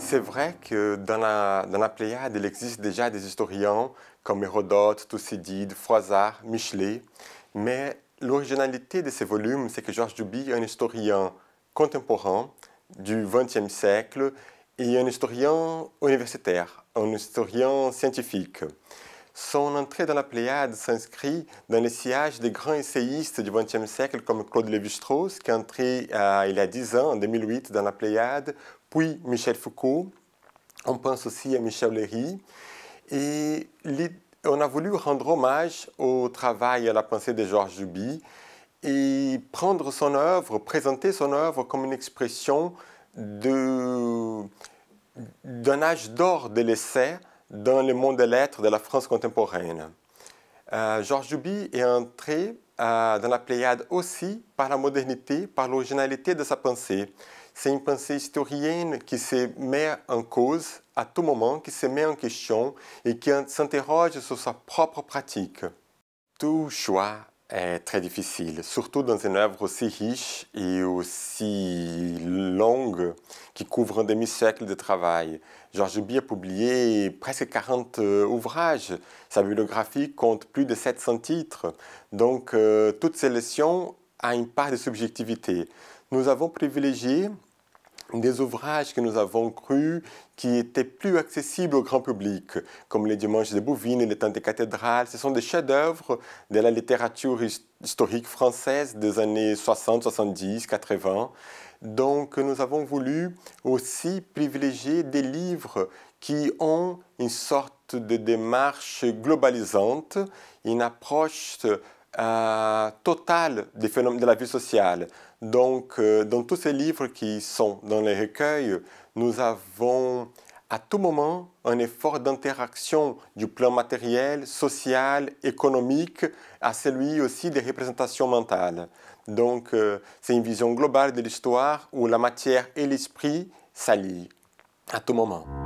C'est vrai que dans la, dans Pléiade, il existe déjà des historiens comme Hérodote, Thucydide, Froissart, Michelet, mais l'originalité de ces volumes, c'est que Georges Duby est un historien contemporain du XXe siècle et un historien universitaire, un historien scientifique. Son entrée dans la Pléiade s'inscrit dans le sillage des grands essayistes du XXe siècle comme Claude Lévi-Strauss, qui est entré euh, il y a 10 ans, en 2008, dans la Pléiade, puis Michel Foucault. On pense aussi à Michel Léry. Et on a voulu rendre hommage au travail et à la pensée de Georges Duby et prendre son œuvre, présenter son œuvre comme une expression d'un âge d'or de l'essai dans le monde des lettres de la France contemporaine. Euh, Georges Duby est entré euh, dans la Pléiade aussi par la modernité, par l'originalité de sa pensée. C'est une pensée historienne qui se met en cause à tout moment, qui se met en question et qui s'interroge sur sa propre pratique. Tout choix est très difficile, surtout dans une œuvre aussi riche et aussi longue qui couvre un demi-siècle de travail. Georges Bie a publié presque 40 euh, ouvrages. Sa bibliographie compte plus de 700 titres. Donc, toutes euh, toute sélection a une part de subjectivité. Nous avons privilégié des ouvrages que nous avons cru qui étaient plus accessibles au grand public, comme les Dimanches de Bouvines et les Temps des cathédrales. Ce sont des chefs-d'œuvre de la littérature historique française des années 60, 70, 80. Donc nous avons voulu aussi privilégier des livres qui ont une sorte de démarche globalisante, une approche euh, total des phénomènes de la vie sociale. Donc, euh, dans tous ces livres qui sont dans les recueils, nous avons à tout moment un effort d'interaction du plan matériel, social, économique, à celui aussi des représentations mentales. Donc, euh, c'est une vision globale de l'histoire où la matière et l'esprit s'allient à tout moment.